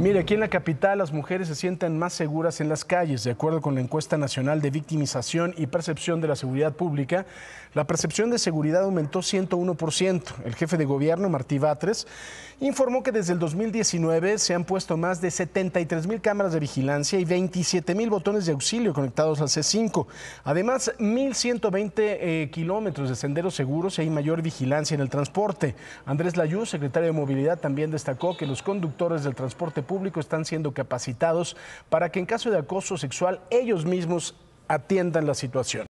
Mire, aquí en la capital las mujeres se sienten más seguras en las calles. De acuerdo con la encuesta nacional de victimización y percepción de la seguridad pública, la percepción de seguridad aumentó 101%. El jefe de gobierno, Martí Batres, informó que desde el 2019 se han puesto más de 73 mil cámaras de vigilancia y 27 mil botones de auxilio conectados al C5. Además, 1.120 eh, kilómetros de senderos seguros y hay mayor vigilancia en el transporte. Andrés Layú, secretario de Movilidad, también destacó que los conductores del transporte público están siendo capacitados para que en caso de acoso sexual ellos mismos atiendan la situación.